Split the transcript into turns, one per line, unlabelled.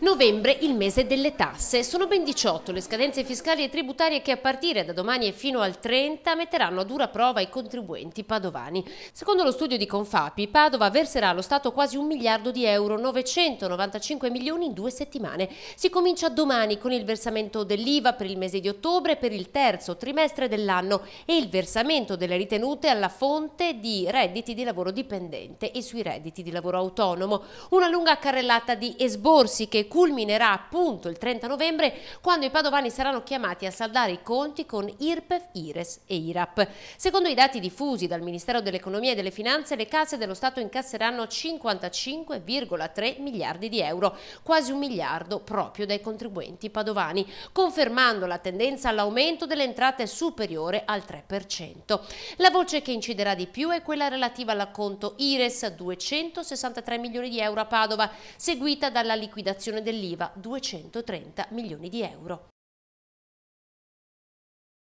Novembre, il mese delle tasse. Sono ben 18 le scadenze fiscali e tributarie che a partire da domani e fino al 30 metteranno a dura prova i contribuenti padovani. Secondo lo studio di Confapi, Padova verserà allo Stato quasi un miliardo di euro, 995 milioni in due settimane. Si comincia domani con il versamento dell'IVA per il mese di ottobre per il terzo trimestre dell'anno e il versamento delle ritenute alla fonte di redditi di lavoro dipendente e sui redditi di lavoro autonomo. Una lunga carrellata di esborsi che culminerà appunto il 30 novembre quando i padovani saranno chiamati a saldare i conti con IRPEF, IRES e IRAP. Secondo i dati diffusi dal Ministero dell'Economia e delle Finanze le casse dello Stato incasseranno 55,3 miliardi di euro, quasi un miliardo proprio dai contribuenti padovani, confermando la tendenza all'aumento delle entrate superiore al 3%. La voce che inciderà di più è quella relativa all'acconto IRES 263 milioni di euro a Padova, seguita dalla liquidazione dell'evasione dell'IVA 230 milioni di euro.